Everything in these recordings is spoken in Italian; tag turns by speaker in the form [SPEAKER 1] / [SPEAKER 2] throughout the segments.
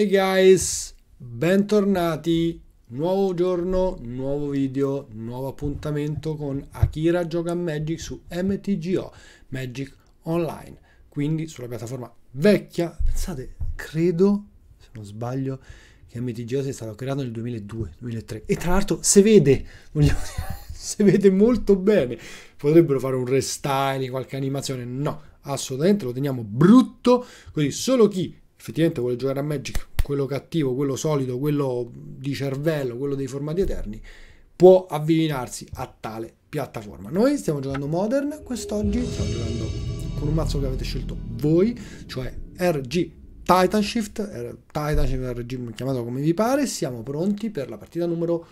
[SPEAKER 1] Hey guys, bentornati, nuovo giorno, nuovo video, nuovo appuntamento con Akira Gioca Magic su MTGO, Magic Online, quindi sulla piattaforma vecchia, pensate, credo, se non sbaglio, che MTGO sia stato creato nel 2002-2003 e tra l'altro se vede, vogliamo dire, se vede molto bene, potrebbero fare un restyling, qualche animazione, no, assolutamente lo teniamo brutto, così solo chi effettivamente vuole giocare a Magic quello cattivo, quello solido, quello di cervello, quello dei formati eterni, può avvicinarsi a tale piattaforma. Noi stiamo giocando Modern quest'oggi, stiamo giocando con un mazzo che avete scelto voi, cioè RG Titan Shift, Titan Shift RG, chiamato come vi pare, siamo pronti per la partita numero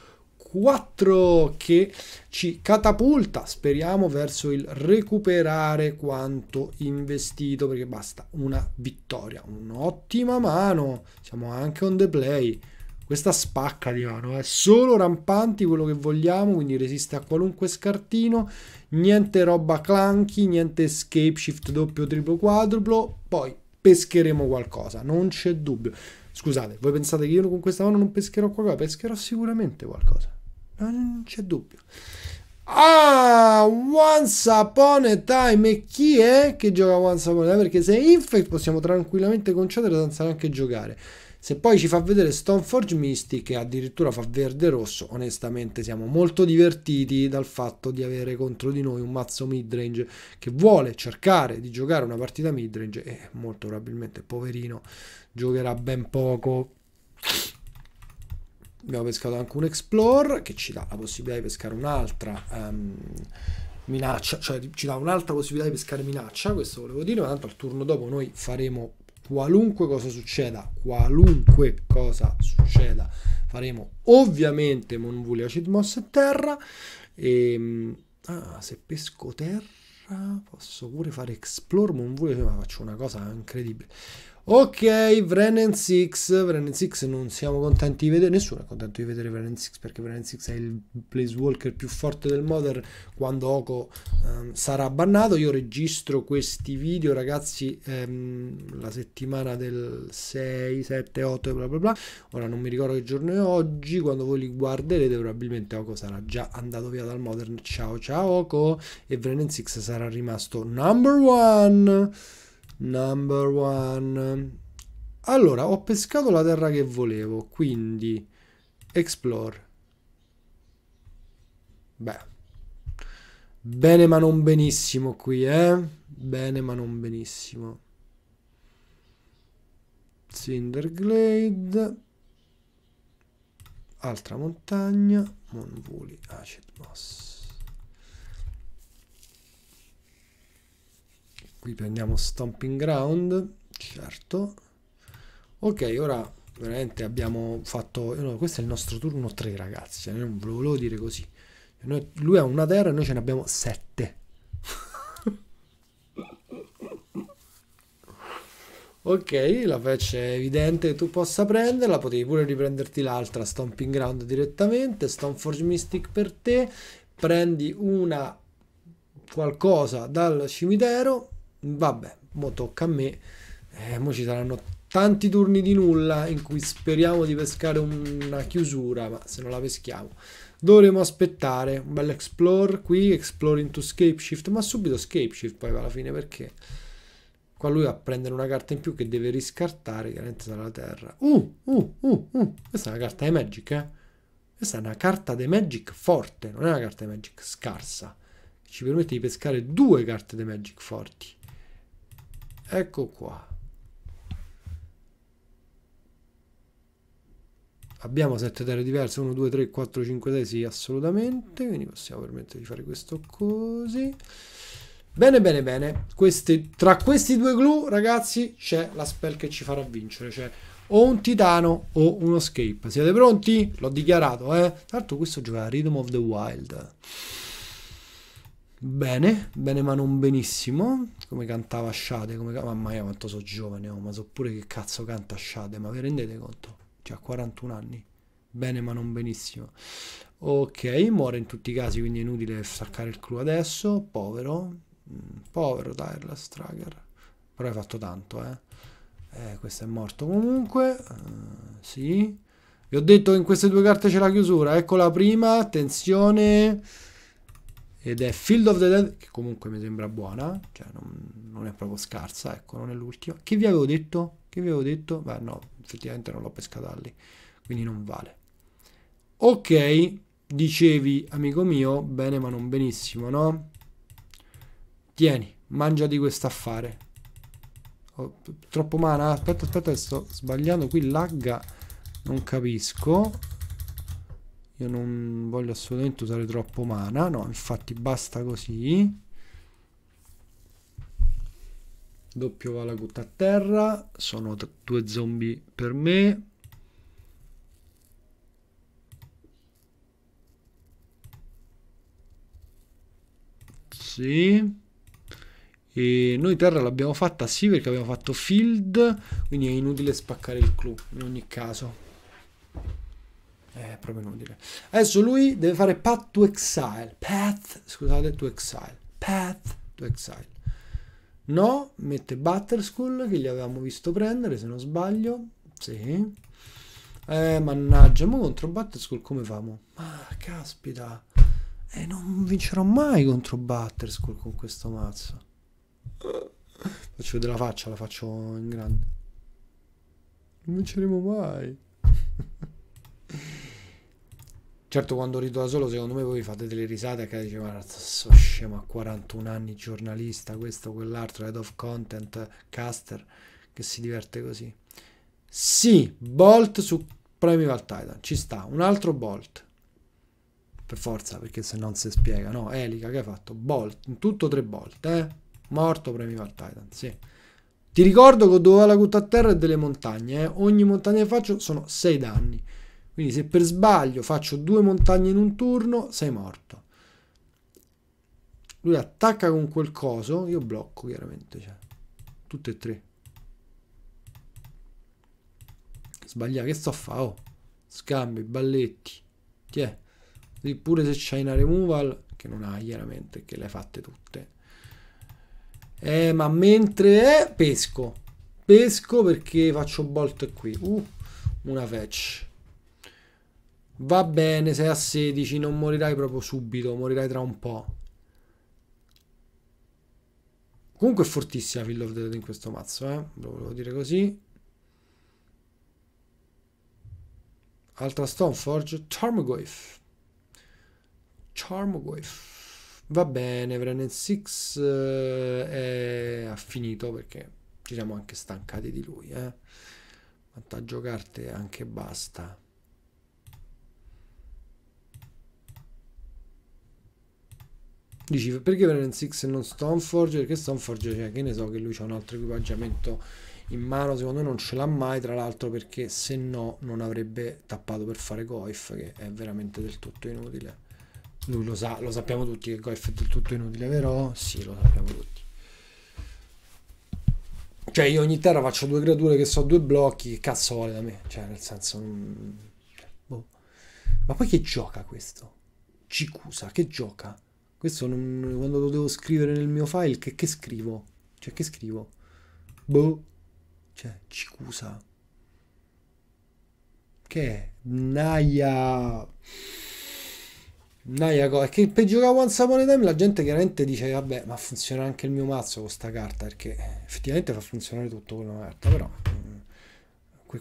[SPEAKER 1] 4 che ci catapulta, speriamo, verso il recuperare quanto investito, perché basta una vittoria, un'ottima mano, siamo anche on the play. Questa spacca di mano, è solo rampanti quello che vogliamo, quindi resiste a qualunque scartino, niente roba clunky, niente escape shift doppio, triplo, quadruplo, poi pescheremo qualcosa, non c'è dubbio. Scusate, voi pensate che io con questa mano non pescherò qualcosa? Pescherò sicuramente qualcosa non c'è dubbio. Ah, Once Upon a Time. E chi è che gioca Once Upon a Time? Perché se è Infect possiamo tranquillamente concedere senza neanche giocare. Se poi ci fa vedere Stoneforge Mystic che addirittura fa verde rosso, onestamente siamo molto divertiti dal fatto di avere contro di noi un mazzo midrange che vuole cercare di giocare una partita midrange e molto probabilmente poverino giocherà ben poco abbiamo pescato anche un Explore che ci dà la possibilità di pescare un'altra um, minaccia, cioè ci dà un'altra possibilità di pescare minaccia, questo volevo dire, ma tanto al turno dopo noi faremo qualunque cosa succeda, qualunque cosa succeda, faremo ovviamente Monvuli Acid Moss e Terra. E, ehm, ah, se pesco Terra posso pure fare Explore Monvuli, ma faccio una cosa incredibile. Ok, Brennan 6, Brennan 6 non siamo contenti di vedere, nessuno è contento di vedere Brennan 6 perché Brennan 6 è il placewalker più forte del modern quando Oko um, sarà bannato. Io registro questi video ragazzi um, la settimana del 6, 7, 8 bla bla bla, ora non mi ricordo che giorno è oggi, quando voi li guarderete probabilmente Oko sarà già andato via dal modern, ciao ciao Oko e Brennan 6 sarà rimasto number one. Number one. Allora, ho pescato la terra che volevo, quindi explore. Beh. Bene ma non benissimo qui, eh? Bene ma non benissimo. Cinderglade. Altra montagna. Monvuli, Acid Moss. qui prendiamo stomping ground certo ok ora veramente abbiamo fatto eh, no, questo è il nostro turno 3 ragazzi cioè, non ve lo volevo dire così noi, lui ha una terra e noi ce ne abbiamo 7 ok la feccia è evidente che tu possa prenderla potevi pure riprenderti l'altra stomping ground direttamente stoneforge mystic per te prendi una qualcosa dal cimitero vabbè, mo tocca a me. Eh, mo ci saranno tanti turni di nulla in cui speriamo di pescare una chiusura, ma se non la peschiamo dovremo aspettare un bel explore qui, explore into scapeshift, ma subito scapeshift shift poi alla fine perché qua lui va a prendere una carta in più che deve riscartare chiaramente dalla terra. Uh, uh, uh, uh, questa è una carta di magic, eh. Questa è una carta di magic forte, non è una carta di magic scarsa. Ci permette di pescare due carte di magic forti. Ecco qua. Abbiamo sette terre diverse, 1, 2, 3, 4, 5, 6, sì, assolutamente, quindi possiamo permettere di fare questo così. Bene, bene, bene. Questi, tra questi due glue, ragazzi, c'è la spell che ci farà vincere, cioè o un titano o uno escape Siete pronti? L'ho dichiarato, eh. Tra l'altro questo gioca Rhythm of the Wild. Bene, bene ma non benissimo, come cantava Shade, come... mamma mia quanto so giovane, oh, ma so pure che cazzo canta Shade, ma vi rendete conto? Cioè ha 41 anni, bene ma non benissimo. Ok, muore in tutti i casi, quindi è inutile staccare il clou adesso, povero, mm, povero Tyler Strager, però hai fatto tanto, eh. eh questo è morto comunque, uh, sì. Vi ho detto che in queste due carte c'è la chiusura, ecco la prima, attenzione ed è Field of the Dead, che comunque mi sembra buona, cioè non, non è proprio scarsa, ecco, non è l'ultima. Che vi avevo detto? Che vi avevo detto? Beh, no, effettivamente non l'ho pescata lì, quindi non vale. Ok, dicevi, amico mio, bene ma non benissimo, no? Tieni, mangiati affare Oh, troppo mana, aspetta, aspetta, sto sbagliando, qui lagga, non capisco io non voglio assolutamente usare troppo mana no infatti basta così doppio Valagut a terra sono due zombie per me sì e noi terra l'abbiamo fatta sì perché abbiamo fatto field quindi è inutile spaccare il clou in ogni caso è proprio inutile. Adesso lui deve fare Path to Exile. Path, scusate, to Exile. Path to Exile. No, mette Butter School che gli avevamo visto prendere, se non sbaglio. Sì. Eh, mannaggia, ma contro Butter School come famo? Ma caspita. E eh, non vincerò mai contro Butter School con questo mazzo. Faccio vedere la faccia, la faccio in grande. Non vinceremo mai. Certo, quando rido da solo, secondo me voi fate delle risate che dice guarda, so scemo a 41 anni, giornalista, questo, quell'altro, head of content, caster, che si diverte così. Sì, Bolt su Primeval Titan, ci sta, un altro Bolt. Per forza, perché se non si spiega, no? Elica, che hai fatto? Bolt, in tutto tre Bolt, eh? Morto Primeval Titan, sì. Ti ricordo che ho dovuto la cutta a terra e delle montagne, eh? Ogni montagna che faccio sono sei danni. Quindi se per sbaglio faccio due montagne in un turno, sei morto. Lui attacca con quel coso, io blocco chiaramente, cioè, tutte e tre. Sbaglia, che sto a fare? Oh, scambi, balletti, tiè. Sì, pure se c'hai una removal, che non hai chiaramente, che le hai fatte tutte. Eh, ma mentre è, pesco. Pesco perché faccio bolt qui. Uh, una fetch. Va bene, sei a 16, non morirai proprio subito, morirai tra un po'. Comunque è fortissima Fill of the Dead in questo mazzo, eh. Lo volevo dire così. Altra Stoneforge, Charmgoif. Charmgoif. Va bene, Vren 6 eh, è finito perché ci siamo anche stancati di lui. Eh. Vantaggio carte anche basta. Dici, perché Vernon Six e non Stoneforge? Perché Stoneforge, cioè, che ne so, che lui ha un altro equipaggiamento in mano, secondo me non ce l'ha mai, tra l'altro perché se no non avrebbe tappato per fare Goif, che è veramente del tutto inutile. Lui lo sa, lo sappiamo tutti che Goif è del tutto inutile, vero? Sì, lo sappiamo tutti. Cioè io ogni terra faccio due creature che so due blocchi, che cazzo vuole da me? Cioè nel senso... Cioè, boh. Ma poi che gioca questo? Cicusa, che gioca? Questo non, quando lo devo scrivere nel mio file, che, che scrivo? Cioè, che scrivo? Boh. Cioè, scusa. Che è? Naya, Naia cosa? Che per giocare One Upon Time la gente chiaramente dice, vabbè, ma funziona anche il mio mazzo con sta carta, perché effettivamente fa funzionare tutto con la carta, però mm,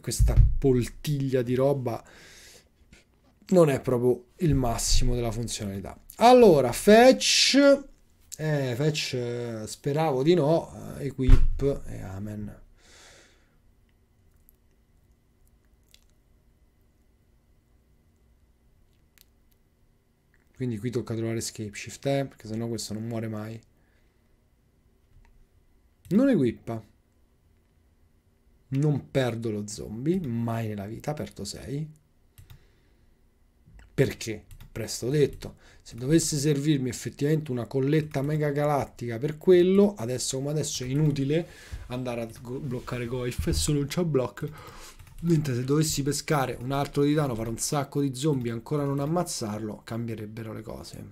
[SPEAKER 1] questa poltiglia di roba non è proprio il massimo della funzionalità. Allora, fetch, eh, fetch eh, speravo di no, eh, equip e eh, amen. Quindi qui tocca trovare escape shift, eh, perché sennò questo non muore mai. Non equippa. Non perdo lo zombie, mai nella vita, aperto 6. Perché? presto detto. Se dovesse servirmi effettivamente una colletta mega galattica per quello, adesso come adesso è inutile andare a bloccare Goif, se non c'è block. Mentre se dovessi pescare un altro titano, fare un sacco di zombie e ancora non ammazzarlo, cambierebbero le cose.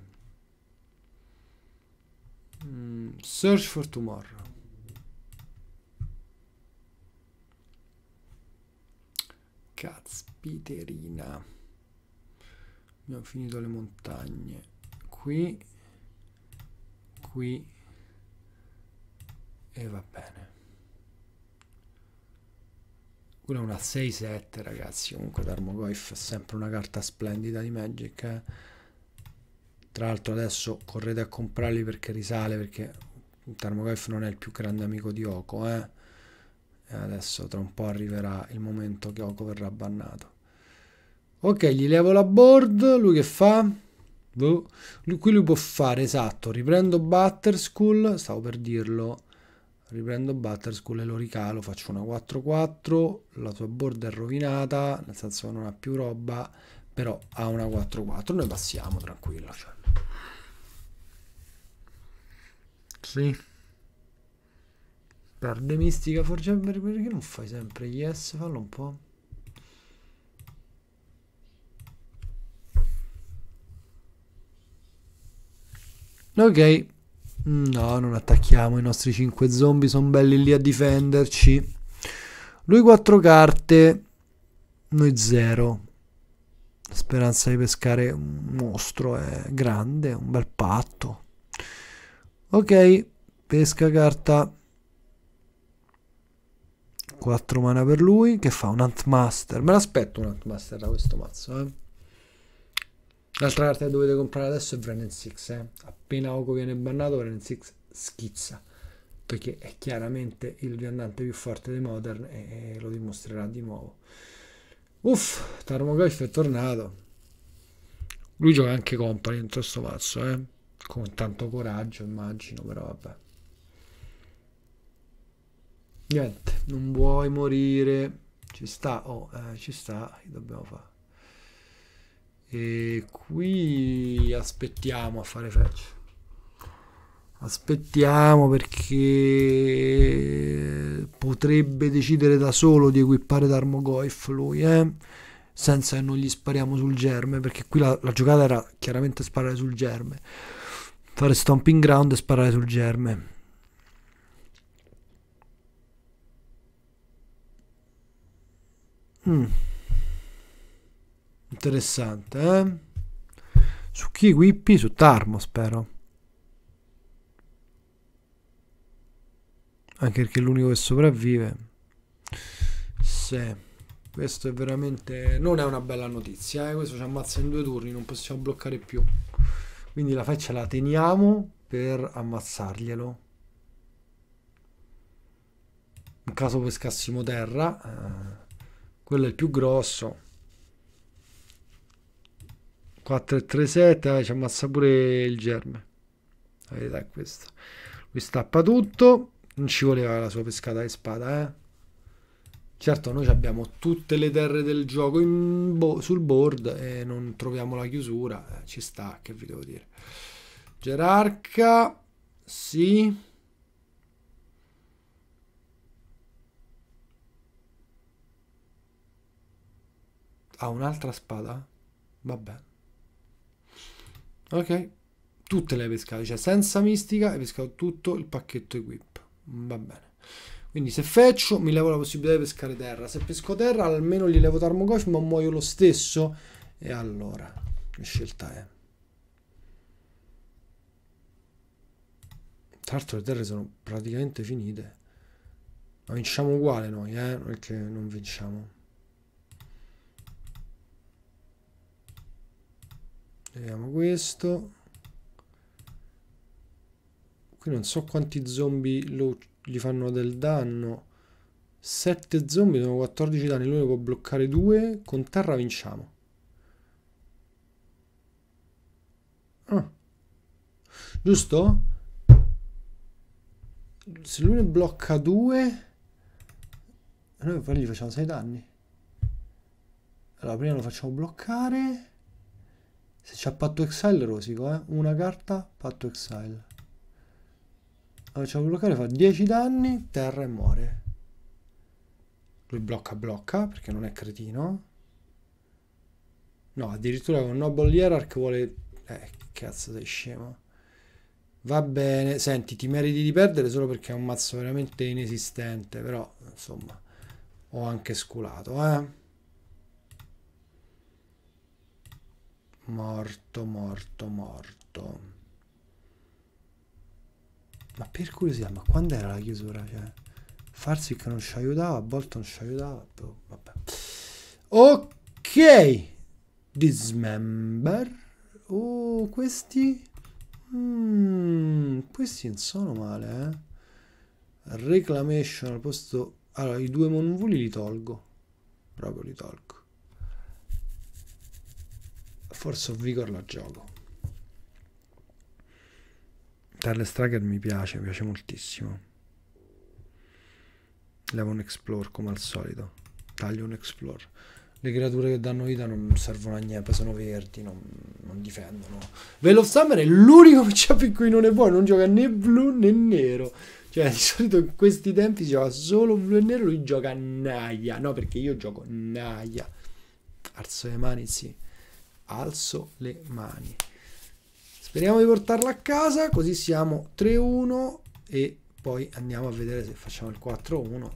[SPEAKER 1] Mm, search for tomorrow. Caspiterina abbiamo finito le montagne qui qui e va bene quella è una 6-7 ragazzi comunque Darmogoyf è sempre una carta splendida di Magic eh? tra l'altro adesso correte a comprarli perché risale perché Darmogoyf non è il più grande amico di Oko eh? e adesso tra un po' arriverà il momento che Oko verrà bannato ok gli levo la board lui che fa lui, qui lui può fare esatto riprendo butter school stavo per dirlo riprendo butter school e lo ricalo faccio una 4-4 la tua board è rovinata nel senso non ha più roba però ha una 4-4 noi passiamo tranquillo cioè. sì perde mistica forge perché non fai sempre yes fallo un po' Ok, no, non attacchiamo, i nostri 5 zombie sono belli lì a difenderci. Lui 4 carte, noi 0. speranza di pescare un mostro è grande, un bel patto. Ok, pesca carta. 4 mana per lui, che fa un Antmaster. Me l'aspetto un Antmaster da questo mazzo, eh. L'altra carta che dovete comprare adesso è Vrenel 6. Eh? Appena Oco viene bannato, Vrenel 6 schizza. Perché è chiaramente il viandante più forte dei Modern e lo dimostrerà di nuovo. Uff, Tarmogoyf è tornato. Lui gioca anche Company dentro sto mazzo, eh? Con tanto coraggio, immagino, però vabbè. Niente, non vuoi morire. Ci sta, oh, eh, ci sta, che dobbiamo fare? E qui aspettiamo a fare fetch. Aspettiamo perché potrebbe decidere da solo di equipare Darmogoyf lui, eh? senza che non gli spariamo sul germe, perché qui la, la giocata era chiaramente sparare sul germe. Fare stomping ground e sparare sul germe. Mm. Interessante, eh? Su chi Whippy? Su Tarmo, spero. Anche perché è l'unico che sopravvive. Sì. Questo è veramente... Non è una bella notizia, eh? Questo ci ammazza in due turni, non possiamo bloccare più. Quindi la feccia la teniamo per ammazzarglielo. In caso pescassimo terra, eh, quello è il più grosso. 437 ci ammazza pure il germe la verità è questa lui stappa tutto non ci voleva la sua pescata di spada eh Certo, noi abbiamo tutte le terre del gioco bo sul board e non troviamo la chiusura. Eh, ci sta, che vi devo dire. Gerarca, sì. Ha ah, un'altra spada? Va bene ok? Tutte le hai pescate, cioè senza mistica hai pescato tutto il pacchetto equip, mm, va bene. Quindi se feccio mi levo la possibilità di pescare terra, se pesco terra almeno gli levo Tarmogos ma muoio lo stesso e allora che scelta è? Tra l'altro le terre sono praticamente finite. Ma vinciamo uguale noi, eh? Perché non vinciamo. Leviamo questo. Qui non so quanti zombie lo, gli fanno del danno. 7 zombie sono 14 danni, lui ne può bloccare 2. Con terra vinciamo. Ah. Giusto? Se lui ne blocca 2, noi poi gli facciamo 6 danni. Allora prima lo facciamo bloccare. Se c'ha patto exile rosico, eh. Una carta, patto exile. Allora facciamo bloccare, fa 10 danni, terra e muore. Lui blocca, blocca, perché non è cretino. No, addirittura con Noble Hierarch vuole... Eh, cazzo sei scemo. Va bene, senti, ti meriti di perdere solo perché è un mazzo veramente inesistente, però, insomma, ho anche sculato, eh. morto, morto, morto. Ma per curiosità, ma quando era la chiusura? Cioè, farsi che non ci aiutava, a volte non ci aiutava. Boh, vabbè. Ok, dismember. Oh, questi... Mm, questi non sono male, eh. Reclamation al posto... Allora, i due monvuli li tolgo. Proprio li tolgo. Forse of Vigor la gioco. Tarle Striker mi piace, mi piace moltissimo. Levo un Explore come al solito. Taglio un Explore. Le creature che danno vita non servono a niente, sono verdi, non, non difendono. Veil Summer è l'unico matchup in cui non è buono, non gioca né blu né nero. Cioè, di solito in questi tempi si gioca solo blu e nero, lui gioca naia. No, perché io gioco naia. Arzo le mani, sì alzo le mani. Speriamo di portarla a casa, così siamo 3-1 e poi andiamo a vedere se facciamo il 4-1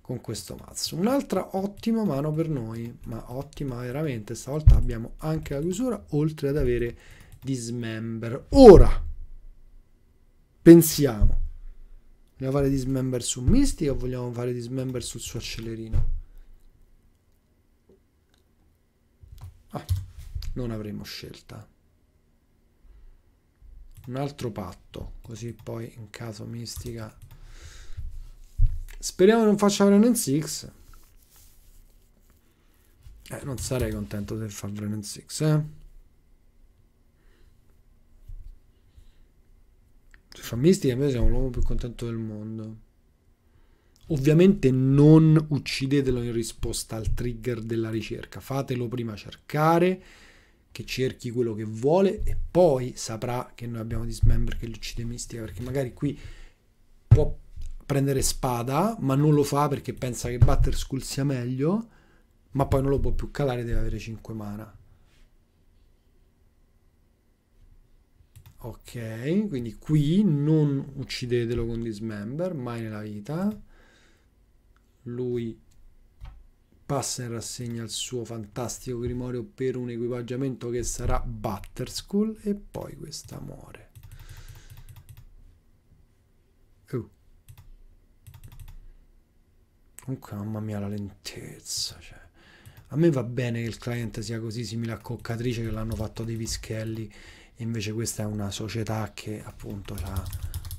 [SPEAKER 1] con questo mazzo. Un'altra ottima mano per noi, ma ottima veramente, stavolta abbiamo anche la chiusura, oltre ad avere Dismember. Ora, pensiamo, vogliamo fare Dismember su Mystic o vogliamo fare Dismember sul suo accelerino? Ah non avremo scelta. Un altro patto, così poi in caso mistica... Speriamo non faccia Brennan 6. Eh, non sarei contento del far Brennan 6, eh. Se fa mistica invece siamo l'uomo più contento del mondo. Ovviamente non uccidetelo in risposta al trigger della ricerca, fatelo prima cercare che cerchi quello che vuole e poi saprà che noi abbiamo Dismember che gli uccide Mistica perché magari qui può prendere spada ma non lo fa perché pensa che batter school sia meglio ma poi non lo può più calare deve avere 5 mana ok quindi qui non uccidetelo con Dismember mai nella vita lui passa in rassegna il suo fantastico grimorio per un equipaggiamento che sarà Butterskull e poi quest'amore. Uh. Comunque, mamma mia, la lentezza. Cioè. A me va bene che il client sia così simile a Coccatrice che l'hanno fatto dei pischelli, e invece questa è una società che appunto ha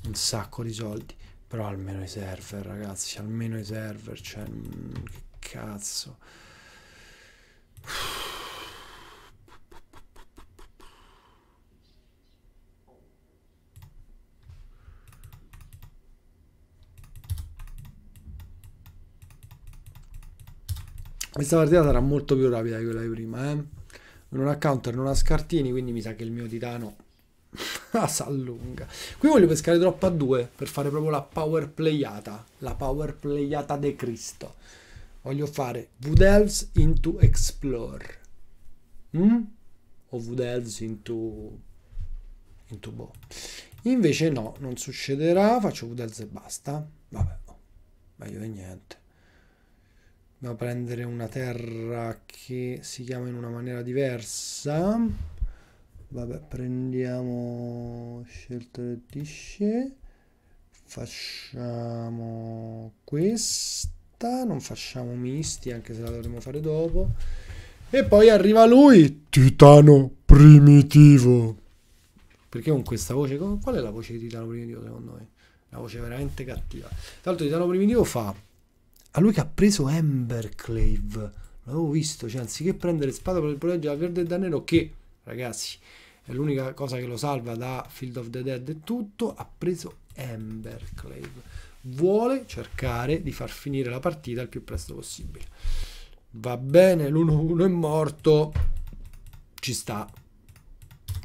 [SPEAKER 1] un sacco di soldi. Però almeno i server, ragazzi, almeno i server, cioè, mm, cazzo. Questa partita sarà molto più rapida di quella di prima, eh. Non ha counter, non ha scartini, quindi mi sa che il mio titano si allunga. Qui voglio pescare troppo a due per fare proprio la power playata, la power playata de Cristo voglio fare Wood into Explore. Mm? O Wood into... into boh. Invece no, non succederà, faccio Wood e basta. Vabbè, no. meglio di niente. Dobbiamo prendere una terra che si chiama in una maniera diversa. Vabbè, prendiamo scelta di sce. Facciamo questo diretta, non facciamo misti anche se la dovremo fare dopo. E poi arriva lui, Titano Primitivo. Perché con questa voce, qual è la voce di Titano Primitivo secondo me? Una voce veramente cattiva. Tra l'altro Titano Primitivo fa, a lui che ha preso Emberclave, l'avevo visto, cioè anziché prendere spada per il proteggere da verde e da nero che, ragazzi, è l'unica cosa che lo salva da Field of the Dead e tutto, ha preso Emberclave vuole cercare di far finire la partita il più presto possibile. Va bene, l'1-1 è morto, ci sta.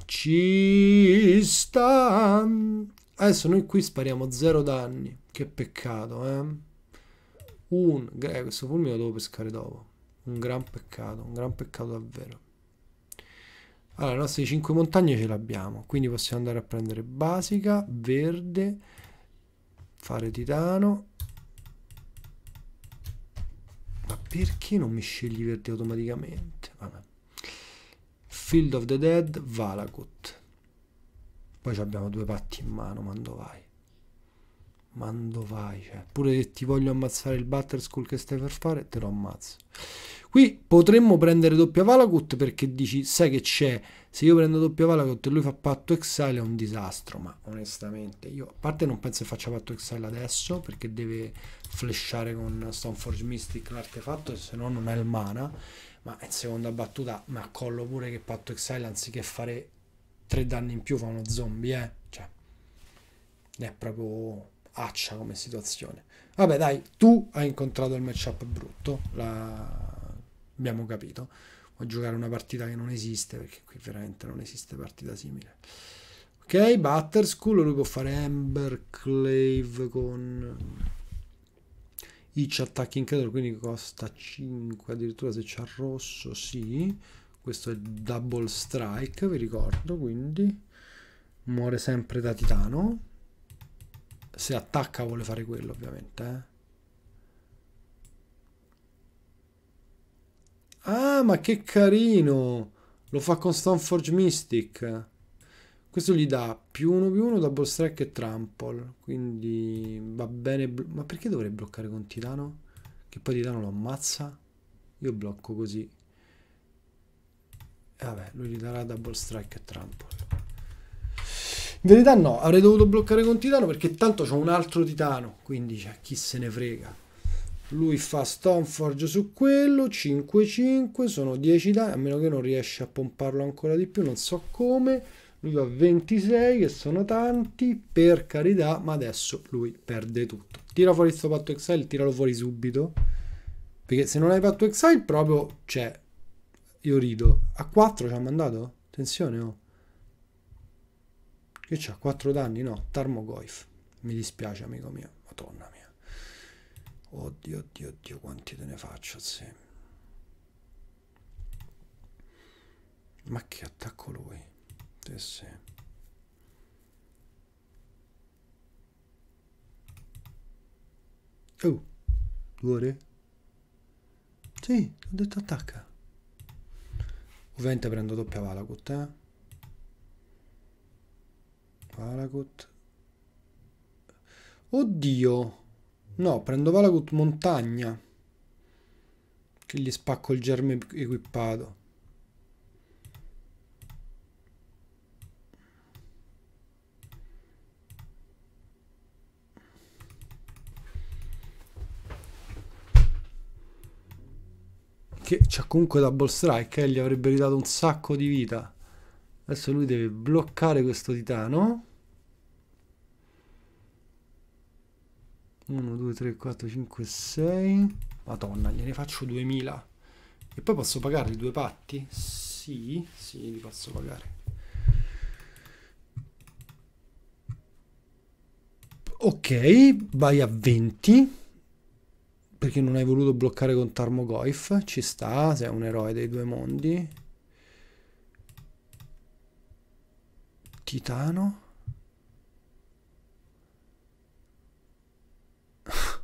[SPEAKER 1] Ci sta. Adesso noi qui spariamo 0 danni, che peccato, eh. Un, eh, questo fulmine lo devo pescare dopo. Un gran peccato, un gran peccato davvero. Allora, le nostre 5 montagne ce l'abbiamo, quindi possiamo andare a prendere basica, verde fare titano ma perché non mi scegli verdi automaticamente Vabbè. field of the dead Valagut poi abbiamo due patti in mano mando vai mando vai cioè. pure se ti voglio ammazzare il butter school che stai per fare te lo ammazzo Qui potremmo prendere doppia Valagut perché dici, sai che c'è, se io prendo doppia Valagut e lui fa patto exile è un disastro, ma onestamente io a parte non penso che faccia patto exile adesso perché deve flashare con Stoneforge Mystic l'artefatto e se no non ha il mana, ma in seconda battuta mi accollo pure che patto exile anziché fare tre danni in più fa uno zombie, eh? Cioè, è proprio accia come situazione. Vabbè dai, tu hai incontrato il matchup brutto, la abbiamo capito. Vuoi giocare una partita che non esiste, perché qui veramente non esiste partita simile. Ok, Butter School, lui può fare Ember Clave con each attacking creator, quindi costa 5, addirittura se c'è rosso, sì. Questo è Double Strike, vi ricordo, quindi muore sempre da titano. Se attacca vuole fare quello, ovviamente, eh. ma che carino! Lo fa con Stoneforge Mystic. Questo gli dà più 1 più 1, double strike e trample. Quindi va bene. Ma perché dovrei bloccare con Titano? Che poi Titano lo ammazza. Io blocco così. E vabbè, lui gli darà double strike e trample. In verità no, avrei dovuto bloccare con Titano perché tanto c'ho un altro Titano. Quindi cioè, chi se ne frega lui fa Stoneforge su quello 5-5 sono 10 danni a meno che non riesce a pomparlo ancora di più non so come lui va 26 che sono tanti per carità ma adesso lui perde tutto tira fuori sto patto exile tiralo fuori subito perché se non hai patto exile proprio cioè io rido a 4 ci ha mandato? attenzione oh che c'ha 4 danni? no Tarmogoyf mi dispiace amico mio madonna Oddio, oddio, oddio, quanti te ne faccio assieme. Ma che attacco lui? Eh sì. Oh, vuole? Sì, ho detto attacca. Ovviamente prendo doppia Valagut, eh. Valagut. Oddio. No, prendo Valagut montagna. Che gli spacco il germe equipato. Che c'ha comunque double strike, eh? gli avrebbe ridato un sacco di vita. Adesso lui deve bloccare questo titano. 1, 2, 3, 4, 5, 6. Madonna, gliene faccio 2000. E poi posso pagare i due patti? Sì, sì, li posso pagare. Ok, vai a 20. Perché non hai voluto bloccare con Tarmogoyf. Ci sta, sei un eroe dei due mondi. Titano.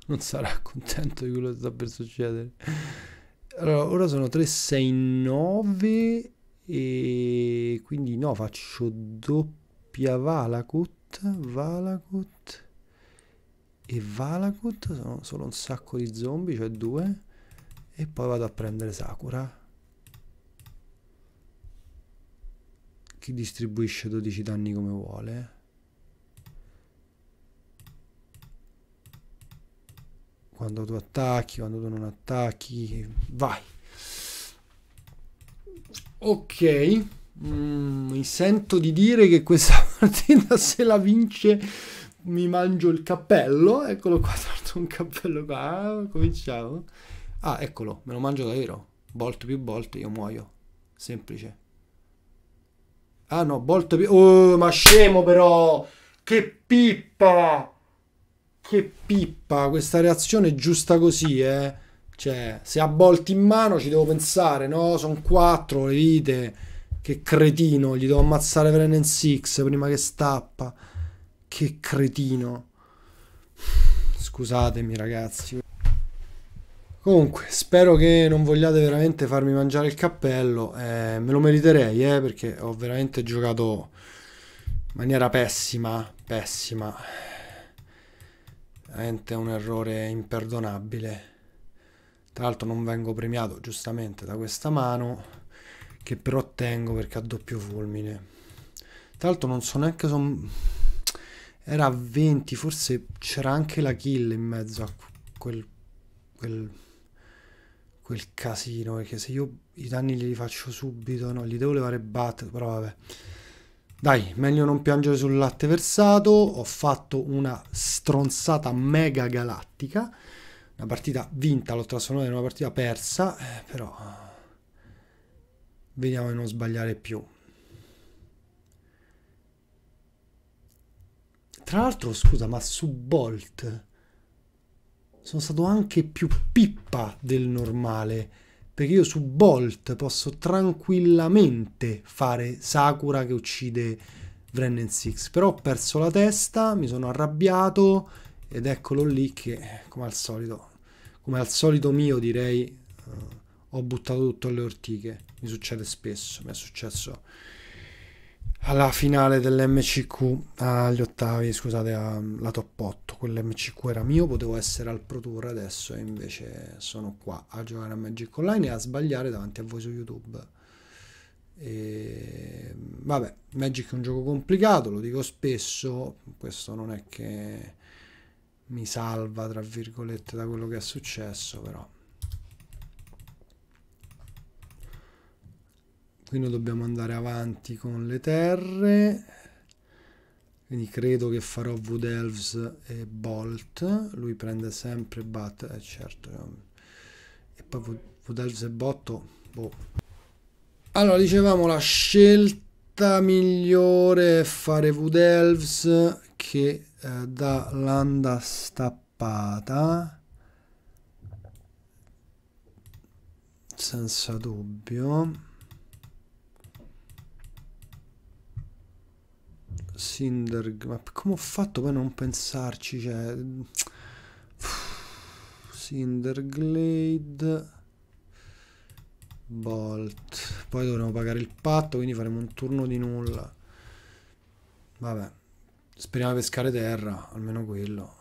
[SPEAKER 1] non sarà contento di quello che sta per succedere. Allora, ora sono 3, 6, 9 e quindi no, faccio doppia Valakut, Valakut e Valakut, sono solo un sacco di zombie, cioè due, e poi vado a prendere Sakura. Che distribuisce 12 danni come vuole. quando tu attacchi, quando tu non attacchi, vai. Ok, mm, mi sento di dire che questa partita se la vince mi mangio il cappello, eccolo qua, tanto un cappello qua, cominciamo. Ah, eccolo, me lo mangio davvero, bolt più volte io muoio, semplice. Ah no, bolt più... Oh, ma scemo però, che pippa! che pippa questa reazione giusta così, eh. Cioè, se ha Bolt in mano ci devo pensare, no? Sono quattro le vite. Che cretino, gli devo ammazzare Vren and Six prima che stappa. Che cretino. Scusatemi ragazzi. Comunque, spero che non vogliate veramente farmi mangiare il cappello. Eh, me lo meriterei, eh, perché ho veramente giocato in maniera pessima, pessima veramente un errore imperdonabile. Tra l'altro non vengo premiato giustamente da questa mano che però tengo perché ha doppio fulmine. Tra l'altro non so neanche son... era a 20, forse c'era anche la kill in mezzo a quel, quel, quel casino, perché se io i danni li faccio subito, no, li devo levare battere, però vabbè. Dai, meglio non piangere sul latte versato, ho fatto una stronzata mega galattica, una partita vinta, l'ho trasformata in una partita persa, eh, però eh, vediamo di non sbagliare più. Tra l'altro, scusa, ma su Bolt sono stato anche più pippa del normale perché io su Bolt posso tranquillamente fare Sakura che uccide Brennan Six, però ho perso la testa, mi sono arrabbiato ed eccolo lì che eh, come al solito, come al solito mio direi, uh, ho buttato tutto alle ortiche, mi succede spesso, mi è successo alla finale dell'MCQ agli ottavi, scusate, alla top 8. Quell'MCQ era mio, potevo essere al Pro Tour adesso e invece sono qua a giocare a Magic Online e a sbagliare davanti a voi su YouTube. E... Vabbè, Magic è un gioco complicato, lo dico spesso, questo non è che mi salva, tra virgolette, da quello che è successo, però qui noi dobbiamo andare avanti con le terre quindi credo che farò Woodelves e Bolt lui prende sempre Bat eh certo ehm. e poi Woodelves e Botto boh. allora dicevamo la scelta migliore è fare Woodelves che eh, dà l'anda stappata senza dubbio Sinderg, ma come ho fatto poi a non pensarci? Cioè... Sinderglade... Bolt. Poi dovremo pagare il patto, quindi faremo un turno di nulla. Vabbè. Speriamo di pescare terra, almeno quello.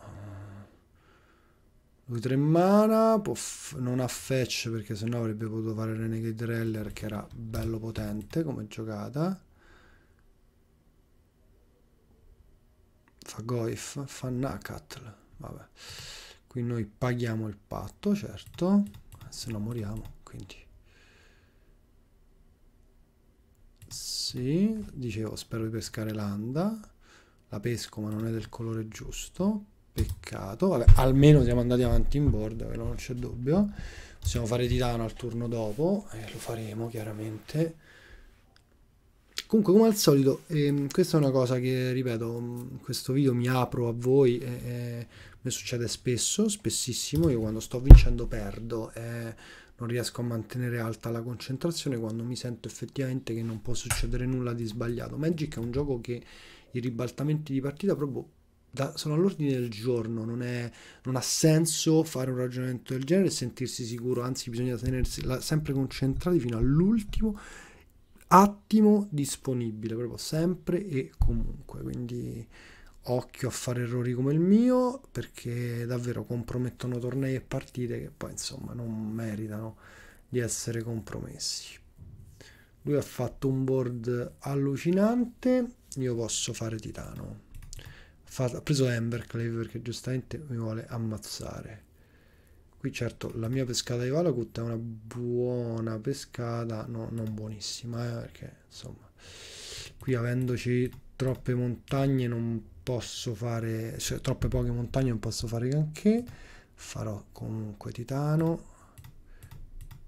[SPEAKER 1] Lui 3 mana, non ha fetch perché sennò avrebbe potuto fare Renegade Reller che era bello potente come giocata. Fagoif, Fannakatl, vabbè. Qui noi paghiamo il patto, certo, eh, se no moriamo, quindi... Sì, dicevo, spero di pescare l'anda. La pesco, ma non è del colore giusto. Peccato. Vabbè, almeno siamo andati avanti in bordo, quello non c'è dubbio. Possiamo fare titano al turno dopo, e eh, lo faremo chiaramente. Comunque, come al solito, ehm, questa è una cosa che, ripeto, mm, questo video mi apro a voi, eh, eh, mi succede spesso, spessissimo, io quando sto vincendo perdo, eh, non riesco a mantenere alta la concentrazione quando mi sento effettivamente che non può succedere nulla di sbagliato. Magic è un gioco che i ribaltamenti di partita proprio da, sono all'ordine del giorno, non, è, non, ha senso fare un ragionamento del genere e sentirsi sicuro, anzi bisogna tenersi la, sempre concentrati fino all'ultimo attimo disponibile, proprio sempre e comunque. Quindi occhio a fare errori come il mio, perché davvero compromettono tornei e partite che poi insomma non meritano di essere compromessi. Lui ha fatto un board allucinante, io posso fare titano. ha preso Emberclave perché giustamente mi vuole ammazzare qui certo la mia pescata di Valacut è una buona pescata no, non buonissima eh, perché insomma qui avendoci troppe montagne non posso fare cioè troppe poche montagne non posso fare granché farò comunque titano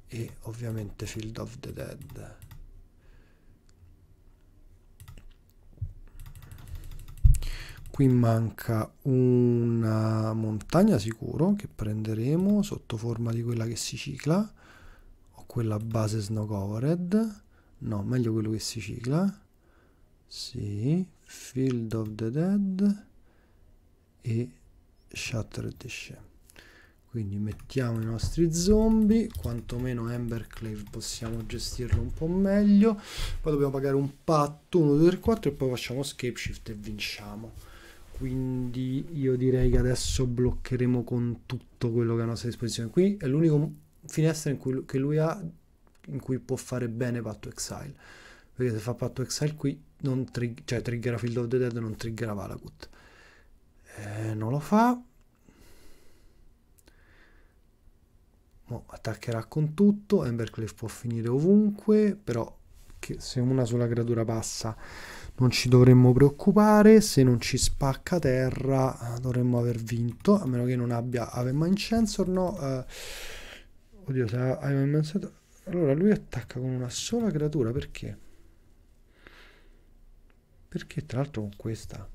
[SPEAKER 1] e ovviamente field of the dead qui manca una montagna sicuro che prenderemo sotto forma di quella che si cicla o quella base snow covered no meglio quello che si cicla sì field of the dead e shattered shame quindi mettiamo i nostri zombie quantomeno Emberclave possiamo gestirlo un po' meglio poi dobbiamo pagare un patto 1, 2, 3, 4 e poi facciamo scape shift e vinciamo quindi io direi che adesso bloccheremo con tutto quello che ha a nostra disposizione qui è l'unico finestra in cui, che lui ha in cui può fare bene Patto Exile perché se fa Patto Exile qui non trig cioè triggera Field of the Dead non triggera Valagut eh, non lo fa attaccherà con tutto Embercliff può finire ovunque però che se una sola creatura passa non ci dovremmo preoccupare, se non ci spacca terra eh, dovremmo aver vinto, a meno che non abbia Avema Incensor, no? Eh, oddio, se ha Ave Mind Allora lui attacca con una sola creatura, perché? Perché tra l'altro con questa?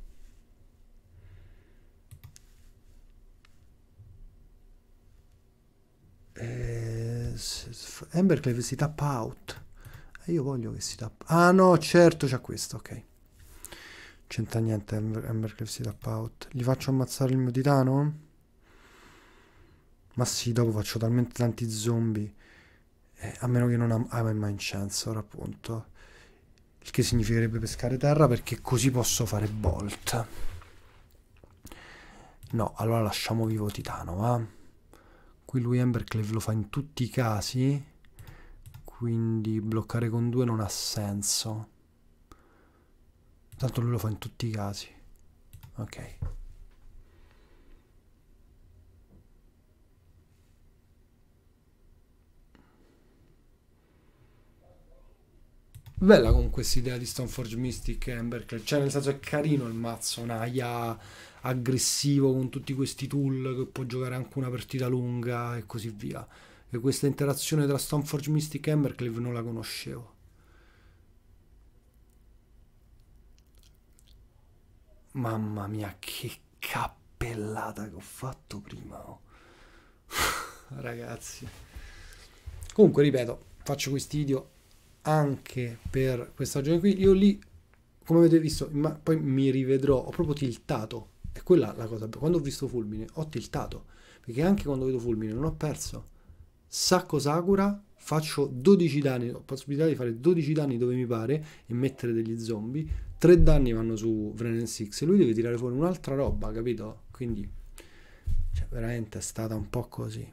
[SPEAKER 1] Eh, Emberclave si tappa out. E io voglio che si tappa. Ah no, certo, c'ha questo, ok. C'entra niente Hammergrave si tappa out. Gli faccio ammazzare il mio titano? Ma sì, dopo faccio talmente tanti zombie. Eh, a meno che non am- ah, mai il Mind Chance, ora appunto. Il che significherebbe pescare terra perché così posso fare Bolt. No, allora lasciamo vivo Titano, va? Qui lui Emberclave lo fa in tutti i casi quindi bloccare con due non ha senso tanto lui lo fa in tutti i casi ok Bella con questa idea di Stoneforge Mystic Emberclad, cioè nel senso è carino il mazzo, un aggressivo con tutti questi tool che può giocare anche una partita lunga e così via e questa interazione tra Stoneforge Mystic e Embercliff non la conoscevo. Mamma mia, che cappellata che ho fatto prima. Oh. Ragazzi. Comunque, ripeto, faccio questi video anche per questa stagione qui. Io lì, come avete visto, ma poi mi rivedrò, ho proprio tiltato. È quella la cosa. Quando ho visto Fulmine, ho tiltato. Perché anche quando vedo Fulmine non ho perso. Sacco Sakura, faccio 12 danni, ho possibilità di fare 12 danni dove mi pare e mettere degli zombie, 3 danni vanno su Vrenen 6 e lui deve tirare fuori un'altra roba, capito? Quindi, cioè, veramente è stata un po' così.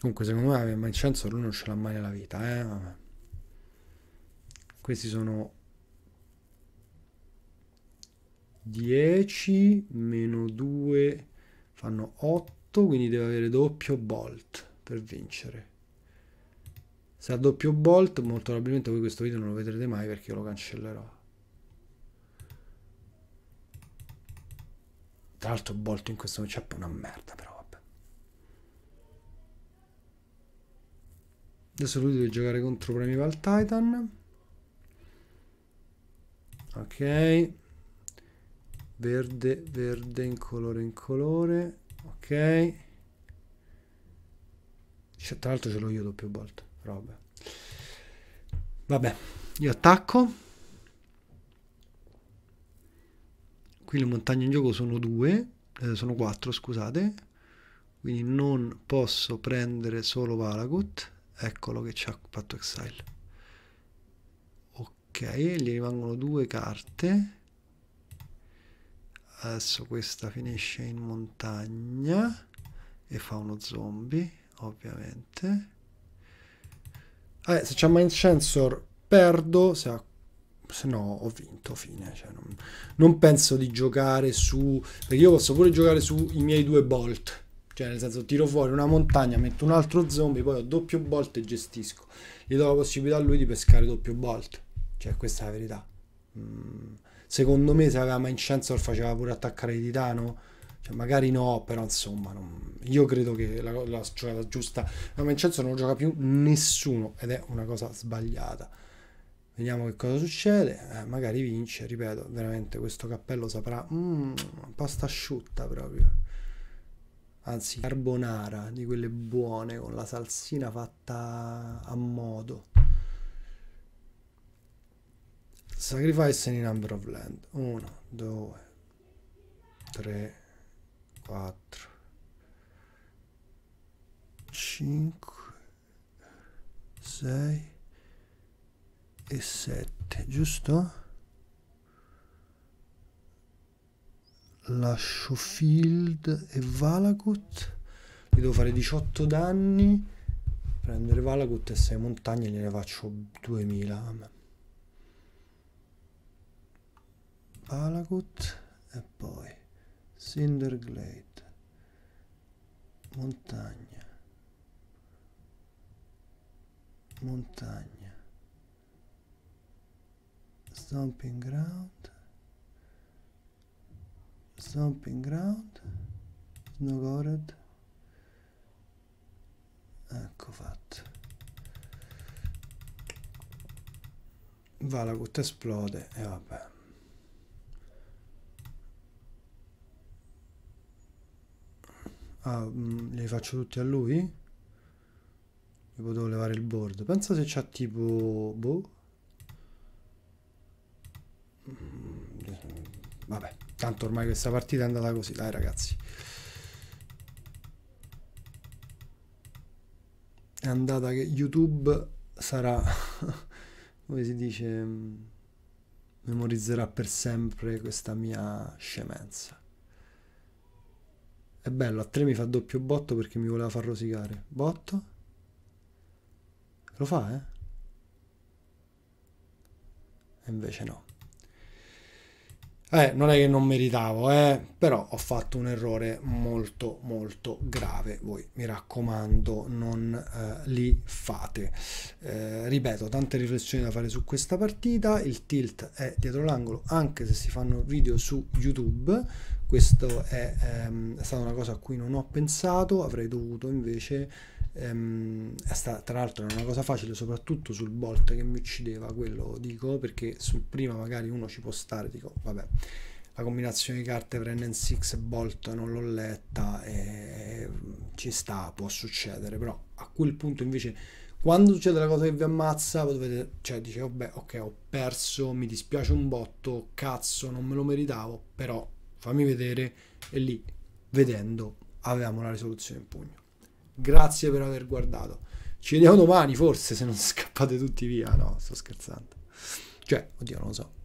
[SPEAKER 1] Comunque, secondo me, Vincenzo lui non ce l'ha mai nella vita, eh? Vabbè. Questi sono 10 meno 2 fanno 8 botto, quindi deve avere doppio bolt per vincere. Se ha doppio bolt, molto probabilmente voi questo video non lo vedrete mai perché io lo cancellerò. Tra l'altro Bolt in questo match è una merda, però vabbè. Adesso lui deve giocare contro Primeval Titan. Ok. Verde, verde, in colore, in colore ok cioè, tra l'altro ce l'ho io doppio bolt roba vabbè io attacco qui le montagne in gioco sono due eh, sono quattro scusate quindi non posso prendere solo Valagut eccolo che ci ha fatto exile ok gli rimangono due carte adesso questa finisce in montagna e fa uno zombie ovviamente ah, se c'è mind sensor perdo se, ha, se no ho vinto fine cioè, non, non, penso di giocare su perché io posso pure giocare sui miei due bolt cioè nel senso tiro fuori una montagna metto un altro zombie poi ho doppio bolt e gestisco gli do la possibilità a lui di pescare doppio bolt cioè questa è la verità mm. Secondo me, se aveva Maincenzo, faceva pure attaccare Titano. Cioè, magari no, però insomma, non... io credo che la, la giocata giusta. Ma Vincenzo non gioca più nessuno ed è una cosa sbagliata. Vediamo che cosa succede. Eh, magari vince, ripeto, veramente questo cappello saprà. Mm, pasta asciutta proprio. Anzi, carbonara di quelle buone con la salsina fatta a modo. Sacrifice any number of land. 1, 2, 3, 4, 5, 6 e 7, giusto? Lascio Field e Valagut. Mi devo fare 18 danni. Prendere Valagut e 6 montagne gliene faccio 2000. Alagut e poi Cinderglade, montagna, montagna, stomping ground, stomping ground, Snogored, ecco fatto. Valagut esplode e vabbè. Ah, mm, li faccio tutti a lui? Mi potevo levare il board. Pensa se c'ha tipo... Boh. Mm, vabbè, tanto ormai questa partita è andata così, dai ragazzi. È andata che YouTube sarà... come si dice... Mm, memorizzerà per sempre questa mia scemenza. È bello, a 3 mi fa doppio botto perché mi voleva far rosicare. Botto. Lo fa, eh? E invece no. Eh, non è che non meritavo, eh, però ho fatto un errore molto molto grave. Voi mi raccomando, non eh, li fate. Eh, ripeto, tante riflessioni da fare su questa partita. Il tilt è dietro l'angolo, anche se si fanno video su YouTube. Questa è, ehm, è stata una cosa a cui non ho pensato, avrei dovuto invece Ehm, sta, tra l'altro era una cosa facile, soprattutto sul Bolt che mi uccideva, quello dico, perché sul prima magari uno ci può stare, dico, vabbè, la combinazione di carte Brennan 6 e Bolt non l'ho letta, e mm, ci sta, può succedere, però a quel punto invece... Quando succede la cosa che vi ammazza, potete, cioè dice, vabbè, ok, ho perso, mi dispiace un botto, cazzo, non me lo meritavo, però fammi vedere e lì, vedendo, avevamo la risoluzione in pugno. Grazie per aver guardato. Ci vediamo domani, forse, se non scappate tutti via. No, sto scherzando. Cioè, oddio, non lo so.